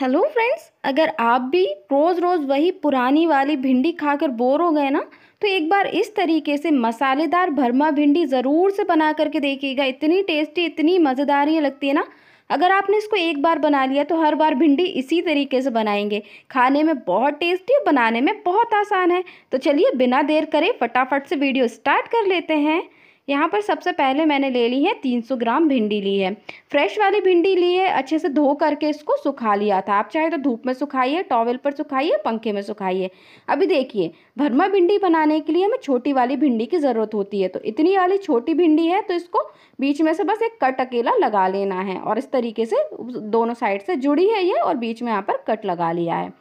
hello friends अगर आप भी रोज़ रोज़ वही पुरानी वाली भिंडी खाकर बोर हो गए ना तो एक बार इस तरीके से मसालेदार भरमा भिंडी ज़रूर से बना करके देखिएगा इतनी टेस्टी इतनी मज़ेदार ये लगती है ना अगर आपने इसको एक बार बना लिया तो हर बार भिंडी इसी तरीके से बनाएंगे खाने में बहुत टेस्टी और बनाने में बहुत आसान है तो चलिए बिना देर करें फटाफट से वीडियो स्टार्ट कर लेते हैं यहाँ पर सबसे पहले मैंने ले ली है 300 ग्राम भिंडी ली है फ्रेश वाली भिंडी ली है अच्छे से धो करके इसको सुखा लिया था आप चाहे तो धूप में सुखाइए टॉवल पर सुखाइए पंखे में सुखाइए अभी देखिए भरमा भिंडी बनाने के लिए हमें छोटी वाली भिंडी की ज़रूरत होती है तो इतनी वाली छोटी भिंडी है तो इसको बीच में से बस एक कट अकेला लगा लेना है और इस तरीके से दोनों साइड से जुड़ी है ये और बीच में यहाँ पर कट लगा लिया है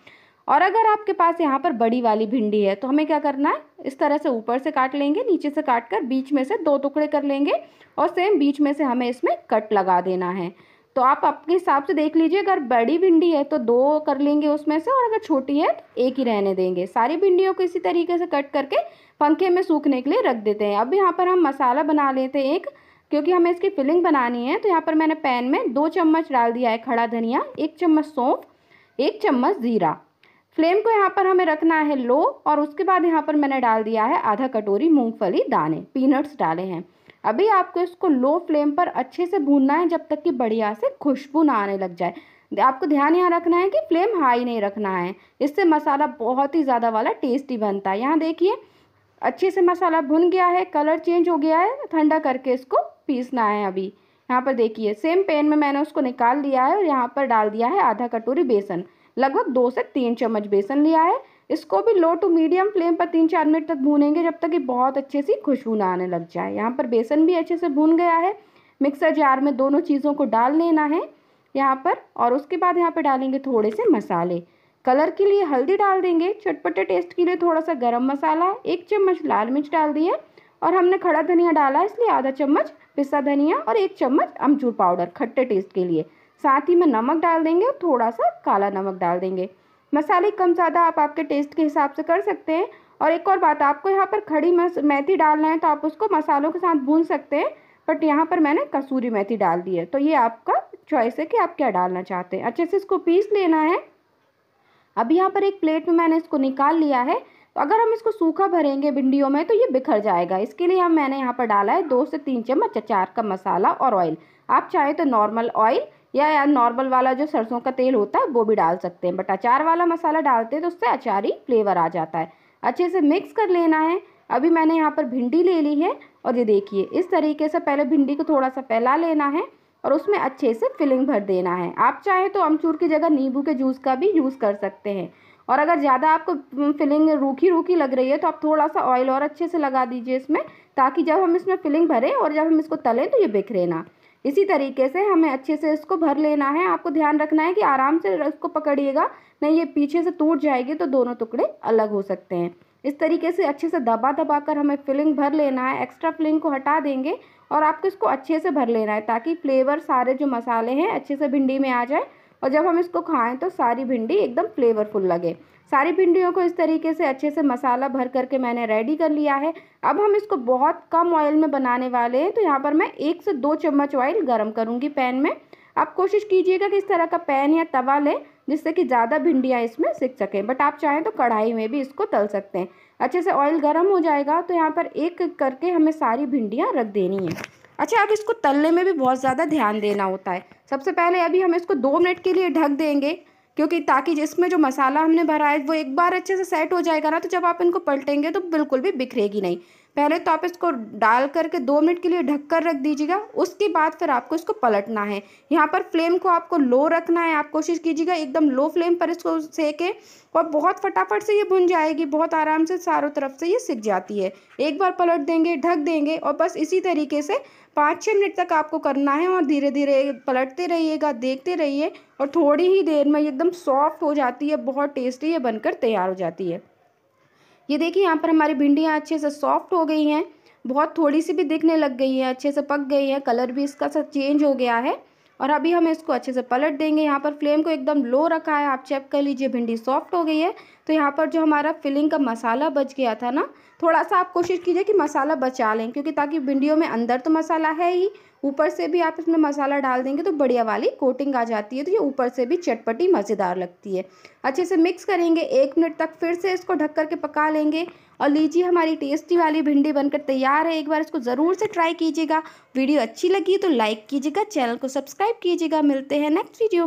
और अगर आपके पास यहाँ पर बड़ी वाली भिंडी है तो हमें क्या करना है इस तरह से ऊपर से काट लेंगे नीचे से काट कर बीच में से दो टुकड़े कर लेंगे और सेम बीच में से हमें इसमें कट लगा देना है तो आप अपने हिसाब से देख लीजिए अगर बड़ी भिंडी है तो दो कर लेंगे उसमें से और अगर छोटी है तो एक ही रहने देंगे सारी भिंडियों को इसी तरीके से कट करके पंखे में सूखने के लिए रख देते हैं अब यहाँ पर हम मसाला बना लेते हैं एक क्योंकि हमें इसकी फिलिंग बनानी है तो यहाँ पर मैंने पैन में दो चम्मच डाल दिया है खड़ा धनिया एक चम्मच सौंफ एक चम्मच ज़ीरा फ्लेम को यहाँ पर हमें रखना है लो और उसके बाद यहाँ पर मैंने डाल दिया है आधा कटोरी मूंगफली दाने पीनट्स डाले हैं अभी आपको इसको लो फ्लेम पर अच्छे से भूनना है जब तक कि बढ़िया से खुशबू ना आने लग जाए आपको ध्यान यहाँ रखना है कि फ्लेम हाई नहीं रखना है इससे मसाला बहुत ही ज़्यादा वाला टेस्टी बनता है यहाँ देखिए अच्छे से मसाला भुन गया है कलर चेंज हो गया है ठंडा करके इसको पीसना है अभी यहाँ पर देखिए सेम पैन में मैंने उसको निकाल लिया है और यहाँ पर डाल दिया है आधा कटोरी बेसन लगभग दो से तीन चम्मच बेसन लिया है इसको भी लो टू मीडियम फ्लेम पर तीन चार मिनट तक भूनेंगे जब तक ये बहुत अच्छे से खुशबू ना आने लग जाए यहाँ पर बेसन भी अच्छे से भून गया है मिक्सर जार में दोनों चीज़ों को डाल लेना है यहाँ पर और उसके बाद यहाँ पर डालेंगे थोड़े से मसाले कलर के लिए हल्दी डाल देंगे चटपटे टेस्ट के लिए थोड़ा सा गरम मसाला एक चम्मच लाल मिर्च डाल दिए और हमने खड़ा धनिया डाला इसलिए आधा चम्मच पिसा धनिया और एक चम्मच अमचूर पाउडर खट्टे टेस्ट के लिए साथ ही में नमक डाल देंगे और थोड़ा सा काला नमक डाल देंगे मसाले कम ज़्यादा आप आपके टेस्ट के हिसाब से कर सकते हैं और एक और बात आपको यहाँ पर खड़ी मेथी डालना है तो आप उसको मसालों के साथ भून सकते हैं बट यहाँ पर मैंने कसूरी मेथी डाल दी है तो ये आपका चॉइस है कि आप क्या डालना चाहते हैं अच्छे से इसको पीस लेना है अब यहाँ पर एक प्लेट में मैंने इसको निकाल लिया है तो अगर हम इसको सूखा भरेंगे भिंडियों में तो ये बिखर जाएगा इसके लिए हम मैंने यहाँ पर डाला है दो से तीन चम्मच अचार का मसाला और ऑयल आप चाहे तो नॉर्मल ऑयल या यार नॉर्मल वाला जो सरसों का तेल होता है वो भी डाल सकते हैं बट अचार वाला मसाला डालते हैं तो उससे अचारी फ्लेवर आ जाता है अच्छे से मिक्स कर लेना है अभी मैंने यहाँ पर भिंडी ले ली है और ये देखिए इस तरीके से पहले भिंडी को थोड़ा सा फैला लेना है और उसमें अच्छे से फिलिंग भर देना है आप चाहें तो अमचूर की जगह नींबू के जूस का भी यूज़ कर सकते हैं और अगर ज़्यादा आपको फिलिंग हम्म, रूखी रूखी लग रही है तो आप थोड़ा सा ऑयल और अच्छे से लगा दीजिए इसमें ताकि जब हम इसमें फिलिंग भरें और जब हम इसको तलें तो ये बिखरे ना इसी तरीके से हमें अच्छे से इसको भर लेना है आपको ध्यान रखना है कि आराम से इसको पकड़िएगा नहीं ये पीछे से टूट जाएगी तो दोनों टुकड़े अलग हो सकते हैं इस तरीके से अच्छे से दबा दबा कर हमें फिलिंग भर लेना है एक्स्ट्रा फिलिंग को हटा देंगे और आपको इसको अच्छे से भर लेना है ताकि फ्लेवर सारे जो मसाले हैं अच्छे से भिंडी में आ जाए और जब हम इसको खाएं तो सारी भिंडी एकदम फ्लेवरफुल लगे सारी भिंडियों को इस तरीके से अच्छे से मसाला भर करके मैंने रेडी कर लिया है अब हम इसको बहुत कम ऑयल में बनाने वाले हैं तो यहाँ पर मैं एक से दो चम्मच ऑयल गर्म करूँगी पैन में आप कोशिश कीजिएगा कि इस तरह का पैन या तवा लें जिससे कि ज़्यादा भिंडियाँ इसमें सिक सकें बट आप चाहें तो कढ़ाई में भी इसको तल सकते हैं अच्छे से ऑयल गर्म हो जाएगा तो यहाँ पर एक करके हमें सारी भिंडियाँ रख देनी है अच्छा अब इसको तलने में भी बहुत ज़्यादा ध्यान देना होता है सबसे पहले अभी हम इसको दो मिनट के लिए ढक देंगे क्योंकि ताकि जिसमें जो मसाला हमने भरा है वो एक बार अच्छे से सेट हो जाएगा ना तो जब आप इनको पलटेंगे तो बिल्कुल भी बिखरेगी नहीं पहले तो आप इसको डाल करके दो मिनट के लिए ढककर रख दीजिएगा उसके बाद फिर आपको इसको पलटना है यहाँ पर फ्लेम को आपको लो रखना है आप कोशिश कीजिएगा एकदम लो फ्लेम पर इसको सेकें और बहुत फटाफट से ये भुन जाएगी बहुत आराम से चारों तरफ से ये सिक जाती है एक बार पलट देंगे ढक देंगे और बस इसी तरीके से पाँच छः मिनट तक आपको करना है और धीरे धीरे पलटते रहिएगा देखते रहिए और थोड़ी ही देर में एकदम सॉफ्ट हो जाती है बहुत टेस्टी ये बनकर तैयार हो जाती है ये देखिए यहाँ पर हमारी भिंडियाँ अच्छे से सॉफ्ट हो गई हैं बहुत थोड़ी सी भी दिखने लग गई है अच्छे से पक गई है कलर भी इसका सब चेंज हो गया है और अभी हम इसको अच्छे से पलट देंगे यहाँ पर फ्लेम को एकदम लो रखा है आप चेक कर लीजिए भिंडी सॉफ्ट हो गई है तो यहाँ पर जो हमारा फिलिंग का मसाला बच गया था ना थोड़ा सा आप कोशिश कीजिए कि मसाला बचा लें क्योंकि ताकि भिंडियों में अंदर तो मसाला है ही ऊपर से भी आप इसमें मसाला डाल देंगे तो बढ़िया वाली कोटिंग आ जाती है तो ये ऊपर से भी चटपटी मज़ेदार लगती है अच्छे से मिक्स करेंगे एक मिनट तक फिर से इसको ढक करके पका लेंगे और लीजिए हमारी टेस्टी वाली भिंडी बनकर तैयार है एक बार इसको ज़रूर से ट्राई कीजिएगा वीडियो अच्छी लगी तो लाइक कीजिएगा चैनल को सब्सक्राइब कीजिएगा मिलते हैं नेक्स्ट वीडियो